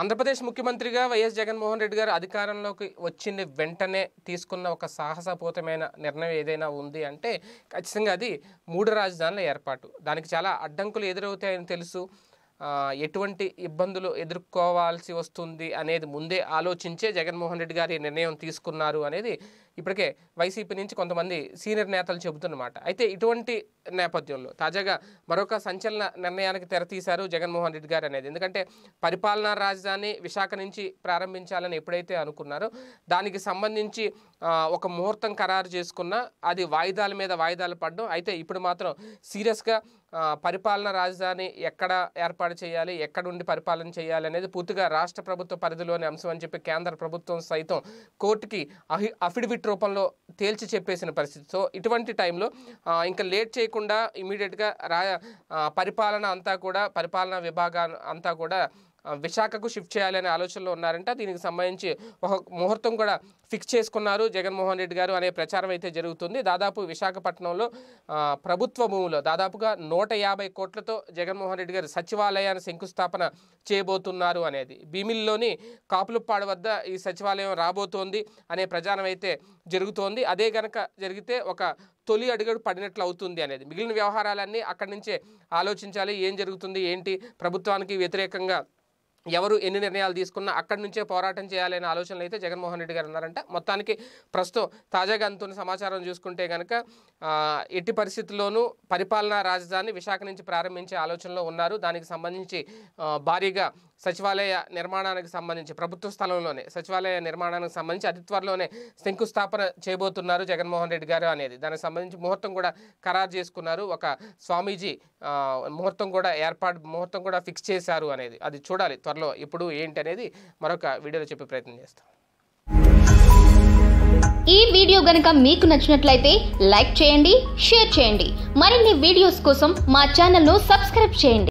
ఆంధ్రప్రదేశ్ ముఖ్యమంత్రిగా వైఎస్ జగన్మోహన్ రెడ్డి గారు అధికారంలోకి వచ్చిన వెంటనే తీసుకున్న ఒక సాహసపూతమైన నిర్ణయం ఏదైనా ఉంది అంటే ఖచ్చితంగా అది మూడు రాజధానుల ఏర్పాటు దానికి చాలా అడ్డంకులు ఎదురవుతాయని తెలుసు ఎటువంటి ఇబ్బందులు ఎదుర్కోవాల్సి వస్తుంది అనేది ముందే ఆలోచించే జగన్మోహన్ రెడ్డి గారి నిర్ణయం తీసుకున్నారు అనేది ఇప్పటికే వైసీపీ నుంచి కొంతమంది సీనియర్ నేతలు చెబుతున్నమాట అయితే ఇటువంటి నేపథ్యంలో తాజాగా మరొక సంచలన నిర్ణయానికి తెరతీశారు జగన్మోహన్ రెడ్డి గారు అనేది ఎందుకంటే పరిపాలనా రాజధాని విశాఖ నుంచి ప్రారంభించాలని ఎప్పుడైతే అనుకున్నారో దానికి సంబంధించి ఒక ముహూర్తం ఖరారు చేసుకున్న అది వాయిదాల మీద వాయిదాలు పడడం అయితే ఇప్పుడు మాత్రం సీరియస్గా పరిపాలనా రాజధాని ఎక్కడ ఏర్పాటు ఎక్కడ చేయాలి ఎక్కడుండి పరిపాలన చేయాలి అనేది పూర్తిగా రాష్ట్ర ప్రభుత్వ పరిధిలోని అంశం అని చెప్పి కేంద్ర ప్రభుత్వం సైతం కోర్టుకి అహి అఫిడవిట్ రూపంలో తేల్చి చెప్పేసిన పరిస్థితి సో ఇటువంటి టైంలో ఇంకా లేట్ చేయకుండా ఇమీడియట్గా రా పరిపాలన అంతా కూడా పరిపాలనా విభాగా అంతా కూడా విశాఖకు షిఫ్ట్ చేయాలనే ఆలోచనలో ఉన్నారంట దీనికి సంబంధించి ఒక ముహూర్తం కూడా ఫిక్స్ చేసుకున్నారు జగన్మోహన్ రెడ్డి గారు అనే ప్రచారం అయితే జరుగుతుంది దాదాపు విశాఖపట్నంలో ప్రభుత్వ భూములో దాదాపుగా నూట యాభై కోట్లతో జగన్మోహన్ రెడ్డి గారు సచివాలయాన్ని శంకుస్థాపన చేయబోతున్నారు అనేది భీమిల్లోని కాపులుప్పాడు వద్ద ఈ సచివాలయం రాబోతోంది అనే ప్రచారం అయితే జరుగుతోంది అదే గనక జరిగితే ఒక తొలి అడుగడు పడినట్లు అవుతుంది అనేది మిగిలిన వ్యవహారాలన్నీ అక్కడి నుంచే ఆలోచించాలి ఏం జరుగుతుంది ఏంటి ప్రభుత్వానికి వ్యతిరేకంగా ఎవరు ఎన్ని నిర్ణయాలు తీసుకున్నా అక్కడి నుంచే పోరాటం చేయాలనే ఆలోచనలు అయితే జగన్మోహన్ రెడ్డి గారు ఉన్నారంట మొత్తానికి ప్రస్తుతం తాజాగా అందుతున్న సమాచారం చూసుకుంటే కనుక ఎట్టి పరిస్థితుల్లోనూ పరిపాలనా రాజధాని విశాఖ నుంచి ప్రారంభించే ఆలోచనలో ఉన్నారు దానికి సంబంధించి భారీగా సచివాలయ నిర్మాణానికి సంబంధించి ప్రభుత్వ స్థలంలోనే సచివాలయ నిర్మాణానికి సంబంధించి అతి త్వరలోనే శంకుస్థాపన చేయబోతున్నారు జగన్మోహన్ రెడ్డి గారు అనేది దానికి సంబంధించి ముహూర్తం కూడా ఖరారు చేసుకున్నారు ఒక స్వామీజీ ముహూర్తం కూడా ఏర్పాటు ముహూర్తం కూడా ఫిక్స్ చేశారు అనేది అది చూడాలి త్వరలో ఇప్పుడు ఏంటి అనేది మరొక వీడియోలో చెప్పే ప్రయత్నం చేస్తాం ఈ వీడియో గనక మీకు నచ్చినట్లయితే లైక్ చేయండి షేర్ చేయండి మరిన్ని వీడియోస్ కోసం మా ను సబ్స్క్రైబ్ చేయండి